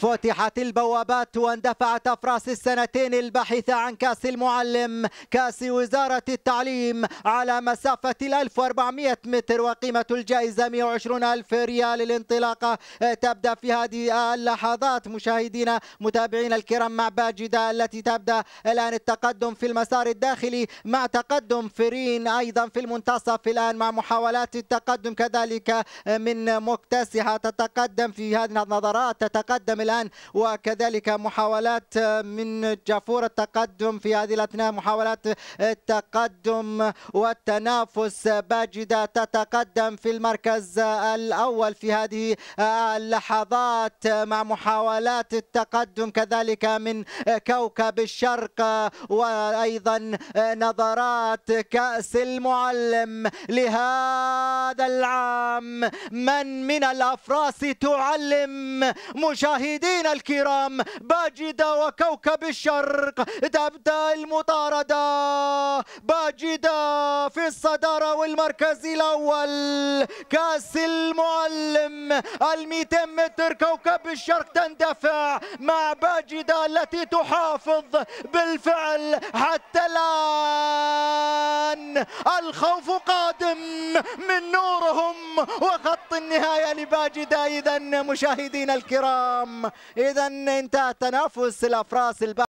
فتحت البوابات واندفعت أفراس السنتين الباحثة عن كأس المعلم كأس وزارة التعليم على مسافة 1400 متر وقيمة الجائزة 120 ألف ريال الانطلاقة آه، تبدأ في هذه اللحظات مشاهدينا متابعينا الكرام مع باجدة التي تبدأ الآن التقدم في المسار الداخلي مع تقدم فرين أيضا في المنتصف الآن مع محاولات التقدم كذلك آه، من مكتسحة تتقدم في هذه النظرات تتقدم الآن وكذلك محاولات آه، من جافور التقدم في هذه الأثناء محاولات التقدم آه، والتنافس باجدة تتقدم في المركز آه، الأول في هذه اللحظات مع محاولات التقدم كذلك من كوكب الشرق وأيضا نظرات كأس المعلم لهذا العام من من الأفراس تعلم مشاهدي مشاهدين الكرام باجدة وكوكب الشرق تبدأ المطاردة باجدة في الصدارة والمركز الأول كأس المعلم ال 200 متر كوكب الشرق تندفع مع باجدة التي تحافظ بالفعل حتى الآن الخوف قادم من نورهم وخط النهاية لباجدة إذا مشاهدينا الكرام إذا انتهى تنافس الأفراس الباجدة